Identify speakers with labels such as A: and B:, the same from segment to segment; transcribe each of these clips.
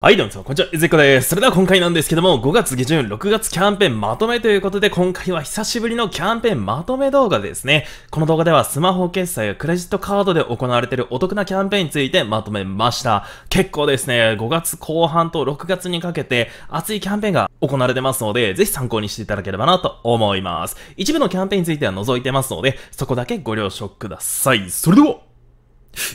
A: はい、どうも、こんにちは、ゆずこです。それでは今回なんですけども、5月下旬、6月キャンペーンまとめということで、今回は久しぶりのキャンペーンまとめ動画ですね。この動画では、スマホ決済やクレジットカードで行われているお得なキャンペーンについてまとめました。結構ですね、5月後半と6月にかけて、熱いキャンペーンが行われてますので、ぜひ参考にしていただければなと思います。一部のキャンペーンについては除いてますので、そこだけご了承ください。それでは、行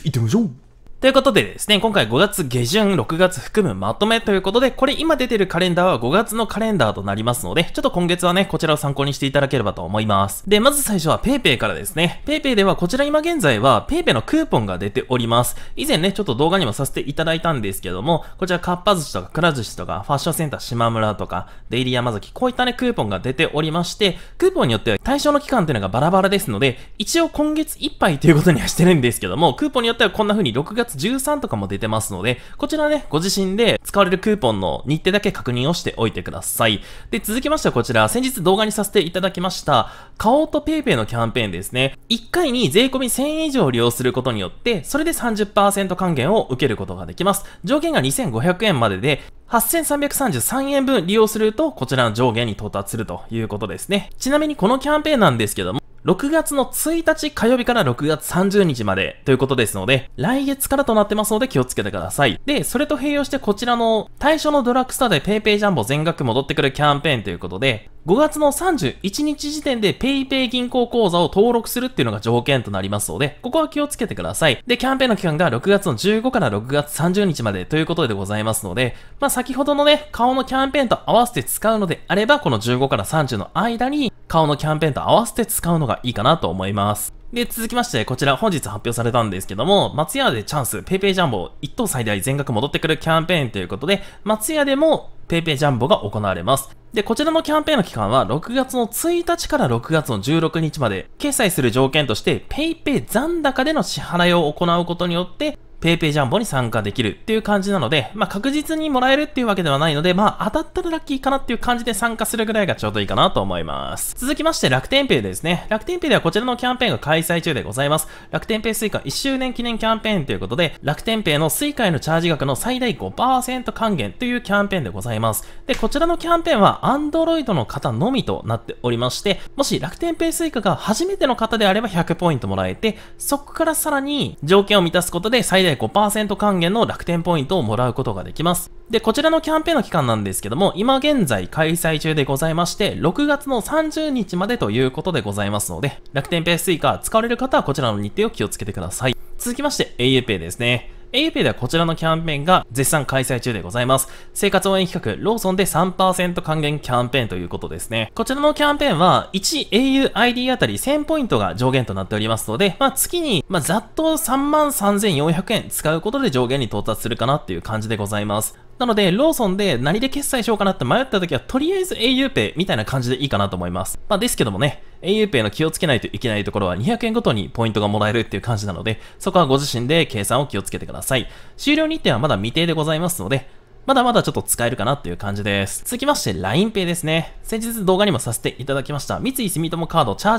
A: ってみましょうということでですね、今回5月下旬、6月含むまとめということで、これ今出てるカレンダーは5月のカレンダーとなりますので、ちょっと今月はね、こちらを参考にしていただければと思います。で、まず最初は PayPay からですね。PayPay ではこちら今現在は PayPay のクーポンが出ております。以前ね、ちょっと動画にもさせていただいたんですけども、こちらかっぱ寿司とかくら寿司とかファッションセンター島村とかデイリー山崎、こういったね、クーポンが出ておりまして、クーポンによっては対象の期間っていうのがバラバラですので、一応今月いっぱいということにはしてるんですけども、クーポンによってはこんな風に6月13とかも出てますので、こちらね、ご自身で使われるクーポンの日程だけ確認をしておいてください。で、続きましてはこちら、先日動画にさせていただきました、カオと PayPay のキャンペーンですね。1回に税込み1000円以上利用することによって、それで30%還元を受けることができます。上限が2500円までで、8333円分利用すると、こちらの上限に到達するということですね。ちなみにこのキャンペーンなんですけども、6月の1日火曜日から6月30日までということですので、来月からとなってますので気をつけてください。で、それと併用してこちらの対象のドラッグストアで PayPay ジャンボ全額戻ってくるキャンペーンということで、5月の31日時点で PayPay 銀行口座を登録するっていうのが条件となりますので、ここは気をつけてください。で、キャンペーンの期間が6月の15から6月30日までということでございますので、まあ先ほどのね、顔のキャンペーンと合わせて使うのであれば、この15から30の間に顔のキャンペーンと合わせて使うのがいいかなと思います。で、続きまして、こちら本日発表されたんですけども、松屋でチャンス、PayPay ジャンボ、1等最大全額戻ってくるキャンペーンということで、松屋でも PayPay ジャンボが行われます。で、こちらのキャンペーンの期間は、6月の1日から6月の16日まで、決済する条件として、PayPay 残高での支払いを行うことによって、PayPay ジャンボに参加できるっていう感じなので、まあ、確実にもらえるっていうわけではないので、まあ、当たったらラッキーかなっていう感じで参加するぐらいがちょうどいいかなと思います。続きまして楽天ペイですね。楽天ペイではこちらのキャンペーンが開催中でございます。楽天ペイスイカ1周年記念キャンペーンということで、楽天ペイのスイカへのチャージ額の最大5%還元というキャンペーンでございます。で、こちらのキャンペーンは Android の方のみとなっておりまして、もし楽天ペイスイカが初めての方であれば100ポイントもらえて、そこからさらに条件を満たすことで最大で5%還元の楽天ポイントをもらうことができます。で、こちらのキャンペーンの期間なんですけども、今現在開催中でございまして、6月の30日までということでございますので、楽天ペースイカ使われる方はこちらの日程を気をつけてください。続きまして、a u p ですね。APay ではこちらのキャンペーンが絶賛開催中でございます。生活応援企画、ローソンで3%還元キャンペーンということですね。こちらのキャンペーンは、1auID あたり1000ポイントが上限となっておりますので、まあ、月に、まあ、ざっと33,400円使うことで上限に到達するかなっていう感じでございます。なので、ローソンで何で決済しようかなって迷った時は、とりあえず auPay みたいな感じでいいかなと思います。まあですけどもね、auPay の気をつけないといけないところは200円ごとにポイントがもらえるっていう感じなので、そこはご自身で計算を気をつけてください。終了日程はまだ未定でございますので、まだまだちょっと使えるかなという感じです。続きまして LINEPay ですね。先日動画にもさせていただきました、三井住友カードチャー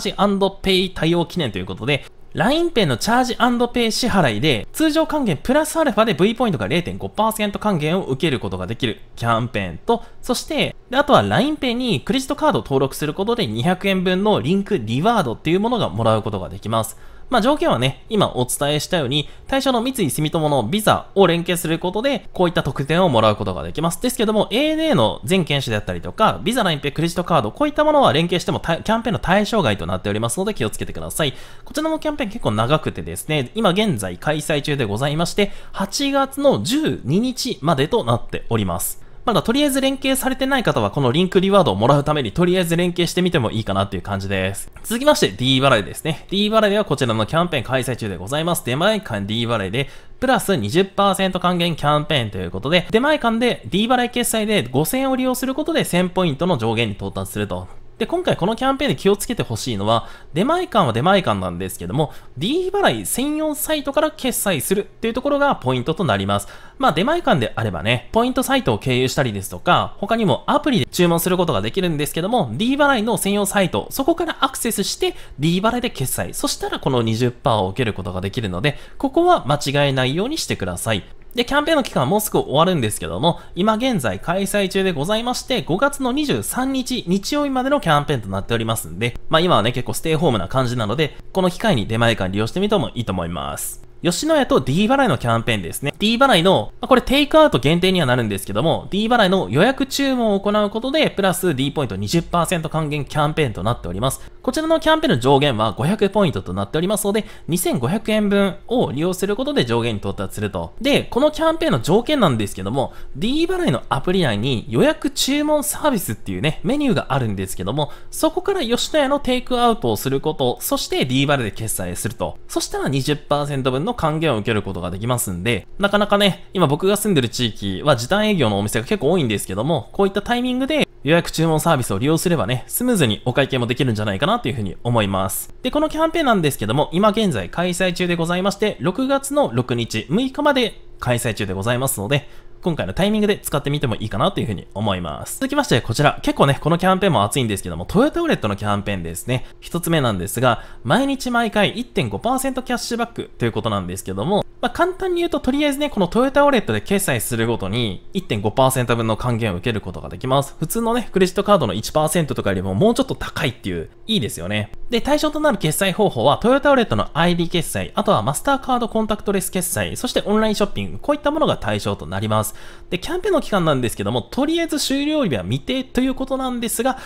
A: ジペイ対応記念ということで、LINEPay のチャージペイ支払いで、通常還元プラスアルファで V ポイントが0.5%還元を受けることができるキャンペーンと、そして、であとは LINEPay にクレジットカードを登録することで200円分のリンクリワードっていうものがもらうことができます。まあ、条件はね、今お伝えしたように、対象の三井住友のビザを連携することで、こういった特典をもらうことができます。ですけども、ANA の全研修であったりとか、ビザラインペイクレジットカード、こういったものは連携してもキャンペーンの対象外となっておりますので気をつけてください。こちらのキャンペーン結構長くてですね、今現在開催中でございまして、8月の12日までとなっております。まだとりあえず連携されてない方はこのリンクリワードをもらうためにとりあえず連携してみてもいいかなっていう感じです。続きまして D 払いですね。D 払いはこちらのキャンペーン開催中でございます。出前館 D 払いで、プラス20%還元キャンペーンということで、出前館で D 払い決済で5000円を利用することで1000ポイントの上限に到達すると。で、今回このキャンペーンで気をつけてほしいのは、出前館は出前館なんですけども、D 払い専用サイトから決済するっていうところがポイントとなります。まあ、出前館であればね、ポイントサイトを経由したりですとか、他にもアプリで注文することができるんですけども、D 払いの専用サイト、そこからアクセスして D 払いで決済。そしたらこの20%を受けることができるので、ここは間違えないようにしてください。で、キャンペーンの期間はもうすぐ終わるんですけども、今現在開催中でございまして、5月の23日、日曜日までのキャンペーンとなっておりますんで、まあ今はね、結構ステイホームな感じなので、この機会に出前館利用してみてもいいと思います。吉野家と D 払いのキャンペーンですね。D 払いの、まこれテイクアウト限定にはなるんですけども、D 払いの予約注文を行うことで、プラス D ポイント20%還元キャンペーンとなっております。こちらのキャンペーンの上限は500ポイントとなっておりますので、2500円分を利用することで上限に到達すると。で、このキャンペーンの条件なんですけども、D 払いのアプリ内に予約注文サービスっていうね、メニューがあるんですけども、そこから吉野家のテイクアウトをすること、そして D 払いで決済すると。そしたら20%分の還元を受けることができますんで、なかなかね、今僕が住んでる地域は時短営業のお店が結構多いんですけども、こういったタイミングで予約注文サービスを利用すればね、スムーズにお会計もできるんじゃないかなというふうに思います。で、このキャンペーンなんですけども、今現在開催中でございまして、6月の6日、6日まで開催中でございますので、今回のタイミングで使ってみてもいいかなというふうに思います。続きまして、こちら、結構ね、このキャンペーンも熱いんですけども、トヨタウレットのキャンペーンですね。一つ目なんですが、毎日毎回1.5%キャッシュバックということなんですけども、まあ、簡単に言うと、とりあえずね、このトヨタウレットで決済するごとに、1.5%分の還元を受けることができます。普通のね、クレジットカードの1%とかよりももうちょっと高いっていう、いいですよね。で、対象となる決済方法は、トヨタウレットの ID 決済、あとはマスターカードコンタクトレス決済、そしてオンラインショッピング、こういったものが対象となります。。で、キャンペーンの期間なんですけども、とりあえず終了日は未定ということなんですが、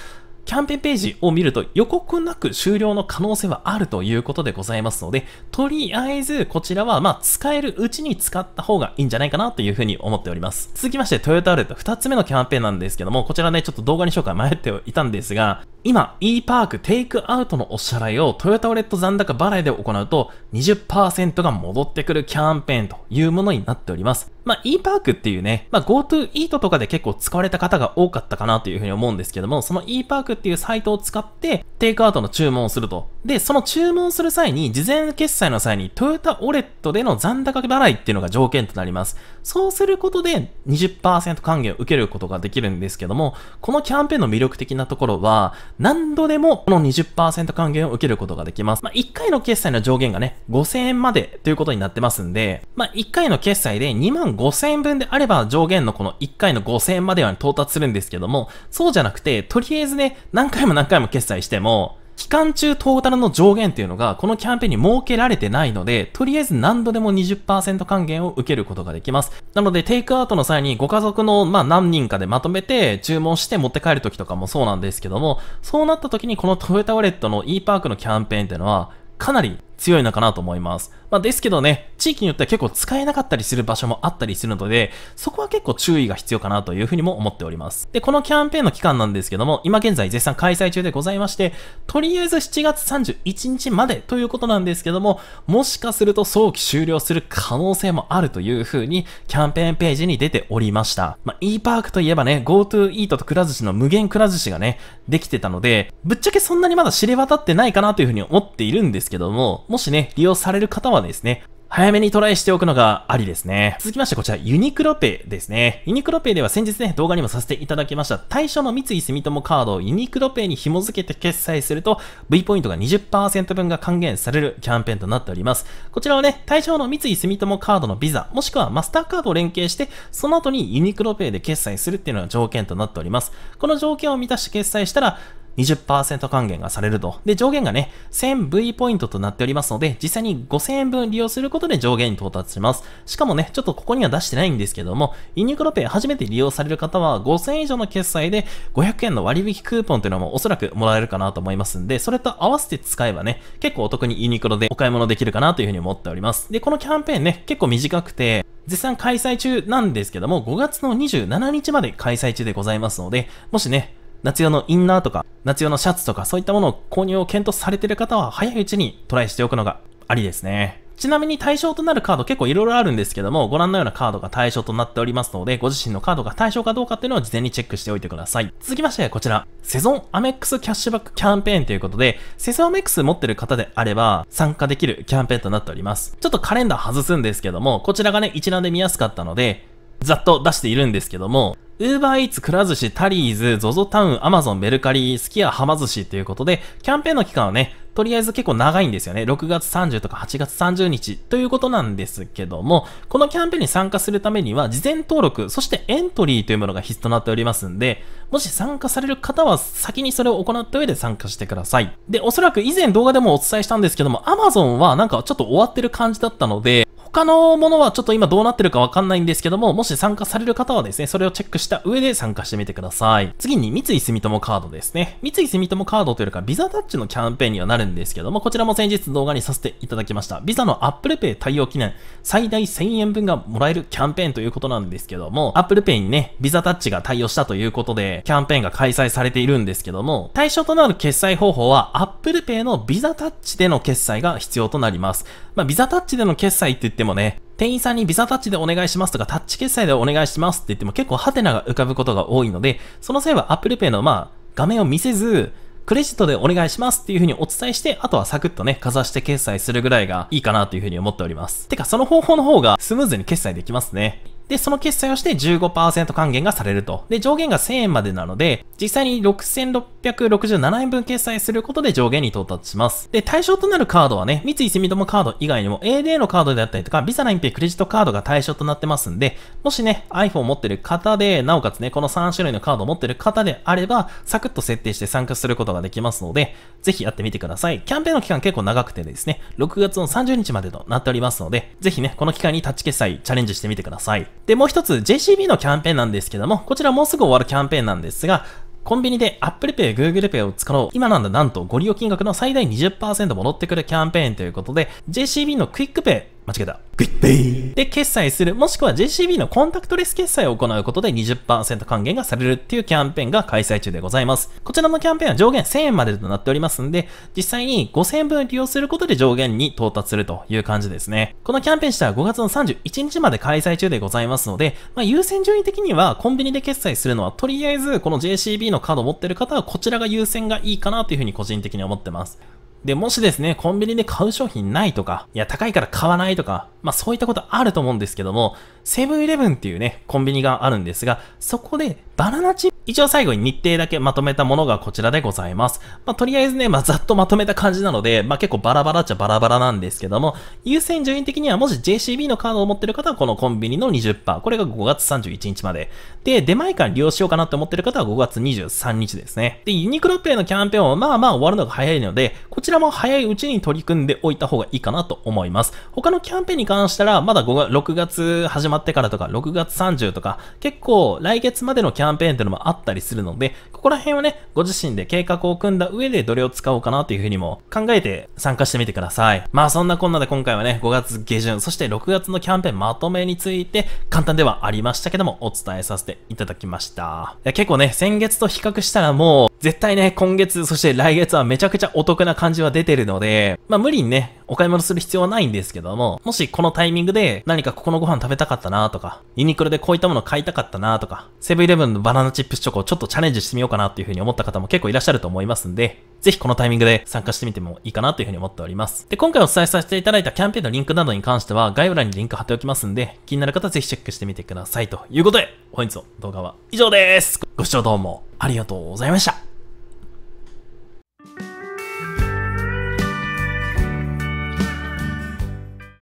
A: キャンペーンページを見ると予告なく終了の可能性はあるということでございますので、とりあえずこちらはま使えるうちに使った方がいいんじゃないかなというふうに思っております。続きましてトヨタアルト2つ目のキャンペーンなんですけども、こちらね、ちょっと動画に紹介迷っていたんですが、今 e パークテイクアウトのお支払いをトヨタウレット残高払いで行うと20%が戻ってくるキャンペーンというものになっております。まあ e パークっていうね、まあ GoTo Eat とかで結構使われた方が多かったかなというふうに思うんですけども、その e パークっていうサイトを使ってテイクアウトの注文をすると。で、その注文する際に事前決済の際にトヨタオレットでの残高払いっていうのが条件となります。そうすることで20%還元を受けることができるんですけども、このキャンペーンの魅力的なところは、何度でもこの20%還元を受けることができます。まあ、1回の決済の上限がね、5000円までということになってますんで、まあ、1回の決済で2万5000円分であれば上限のこの1回の5000円までは到達するんですけども、そうじゃなくて、とりあえずね、何回も何回も決済しても、期間中トータルの上限っていうのが、このキャンペーンに設けられてないので、とりあえず何度でも20%還元を受けることができます。なので、テイクアウトの際にご家族の、まあ、何人かでまとめて注文して持って帰る時とかもそうなんですけども、そうなった時にこのトヨタウォレットの e パークのキャンペーンっていうのは、かなり強いのかなと思います。まあ、ですけどね、地域によっては結構使えなかったりする場所もあったりするので、そこは結構注意が必要かなというふうにも思っております。で、このキャンペーンの期間なんですけども、今現在絶賛開催中でございまして、とりあえず7月31日までということなんですけども、もしかすると早期終了する可能性もあるというふうに、キャンペーンページに出ておりました。まあ、e パークといえばね、GoTo イートとくら寿司の無限くら寿司がね、できてたので、ぶっちゃけそんなにまだ知れ渡ってないかなというふうに思っているんですけども、もしね、利用される方はですね、早めにトライしておくのがありですね。続きましてこちら、ユニクロペイですね。ユニクロペイでは先日ね、動画にもさせていただきました、対象の三井住友カードをユニクロペイに紐付けて決済すると、V ポイントが20%分が還元されるキャンペーンとなっております。こちらはね、対象の三井住友カードのビザ、もしくはマスターカードを連携して、その後にユニクロペイで決済するっていうのが条件となっております。この条件を満たして決済したら、20%還元がされると。で、上限がね、1000V ポイントとなっておりますので、実際に5000円分利用することで上限に到達します。しかもね、ちょっとここには出してないんですけども、ユニクロペイ初めて利用される方は、5000円以上の決済で500円の割引クーポンというのもおそらくもらえるかなと思いますんで、それと合わせて使えばね、結構お得にユニクロでお買い物できるかなというふうに思っております。で、このキャンペーンね、結構短くて、絶賛開催中なんですけども、5月の27日まで開催中でございますので、もしね、夏用のインナーとか、夏用のシャツとか、そういったものを購入を検討されている方は、早いうちにトライしておくのがありですね。ちなみに対象となるカード結構いろいろあるんですけども、ご覧のようなカードが対象となっておりますので、ご自身のカードが対象かどうかっていうのを事前にチェックしておいてください。続きましてこちら、セゾンアメックスキャッシュバックキャンペーンということで、セゾンアメックス持ってる方であれば参加できるキャンペーンとなっております。ちょっとカレンダー外すんですけども、こちらがね、一覧で見やすかったので、ざっと出しているんですけども、ウーバーイーツ、くら寿司、タリーズ、ゾゾタウン、アマゾン、メルカリ、スキア、ハマ寿司ということで、キャンペーンの期間はね、とりあえず結構長いんですよね。6月30とか8月30日ということなんですけども、このキャンペーンに参加するためには、事前登録、そしてエントリーというものが必須となっておりますんで、もし参加される方は先にそれを行った上で参加してください。で、おそらく以前動画でもお伝えしたんですけども、Amazon はなんかちょっと終わってる感じだったので、他のものはちょっと今どうなってるかわかんないんですけども、もし参加される方はですね、それをチェックした上で参加してみてください。次に、三井住友カードですね。三井住友カードというか、ビザタッチのキャンペーンにはなるんですけども、こちらも先日動画にさせていただきました。ビザの Apple Pay 対応記念、最大1000円分がもらえるキャンペーンということなんですけども、Apple Pay にね、ビザタッチが対応したということで、キャンペーンが開催されているんですけども、対象となる決済方法は、Apple Pay のビザタッチでの決済が必要となります。まあ、ビザタッチでの決済って言ってってもね、店員さんにビザタッチでお願いしますとか、タッチ決済でお願いしますって言っても結構ハテナが浮かぶことが多いので、その際は Apple Pay のまあ、画面を見せず、クレジットでお願いしますっていう風にお伝えして、あとはサクッとね、かざして決済するぐらいがいいかなという風に思っております。てか、その方法の方がスムーズに決済できますね。で、その決済をして15%還元がされると。で、上限が1000円までなので、実際に6667円分決済することで上限に到達します。で、対象となるカードはね、三井住友カード以外にも AD a のカードであったりとか、Visa ラインペイクレジットカードが対象となってますんで、もしね、iPhone 持ってる方で、なおかつね、この3種類のカードを持ってる方であれば、サクッと設定して参加することができますので、ぜひやってみてください。キャンペーンの期間結構長くてですね、6月の30日までとなっておりますので、ぜひね、この期間にタッチ決済チャレンジしてみてください。で、もう一つ JCB のキャンペーンなんですけども、こちらもうすぐ終わるキャンペーンなんですが、コンビニで Apple Pay、Google Pay を使おう、今なんだなんとご利用金額の最大20%戻ってくるキャンペーンということで、JCB のクイックペイ間違えた。グイッペイで、決済する、もしくは JCB のコンタクトレス決済を行うことで20%還元がされるっていうキャンペーンが開催中でございます。こちらのキャンペーンは上限1000円までとなっておりますんで、実際に5000円分利用することで上限に到達するという感じですね。このキャンペーン自体は5月の31日まで開催中でございますので、まあ、優先順位的にはコンビニで決済するのはとりあえずこの JCB のカードを持ってる方はこちらが優先がいいかなというふうに個人的に思ってます。で、もしですね、コンビニで買う商品ないとか、いや、高いから買わないとか、まあそういったことあると思うんですけども、セブンイレブンっていうね、コンビニがあるんですが、そこでバナナチップ、一応最後に日程だけまとめたものがこちらでございます。まあとりあえずね、まあざっとまとめた感じなので、まあ結構バラバラっちゃバラバラなんですけども、優先順位的にはもし JCB のカードを持ってる方はこのコンビニの20%、これが5月31日まで。で、出前館利用しようかなって思ってる方は5月23日ですね。で、ユニクロペイのキャンペーンはまあまあ終わるのが早いので、こちらちらも早いうちに取り組んでおいた方がいいかなと思います。他のキャンペーンに関したら、まだ5月、6月始まってからとか、6月30とか、結構来月までのキャンペーンっていうのもあったりするので、ここら辺はね、ご自身で計画を組んだ上でどれを使おうかなというふうにも考えて参加してみてください。まあそんなこんなで今回はね、5月下旬、そして6月のキャンペーンまとめについて、簡単ではありましたけども、お伝えさせていただきました。いや結構ね、先月と比較したらもう、絶対ね、今月、そして来月はめちゃくちゃお得な感じじは出てるので、まあ無理にね、お買い物する必要はないんですけども、もしこのタイミングで何かここのご飯食べたかったなとか、ユニクロでこういったものを買いたかったなとか、セブンイレブンのバナナチップスチョコをちょっとチャレンジしてみようかなっていうふうに思った方も結構いらっしゃると思いますんで、ぜひこのタイミングで参加してみてもいいかなというふうに思っております。で、今回お伝えさせていただいたキャンペーンのリンクなどに関しては概要欄にリンク貼っておきますんで、気になる方はぜひチェックしてみてください。ということで、本日の動画は以上です。ご視聴どうもありがとうございました。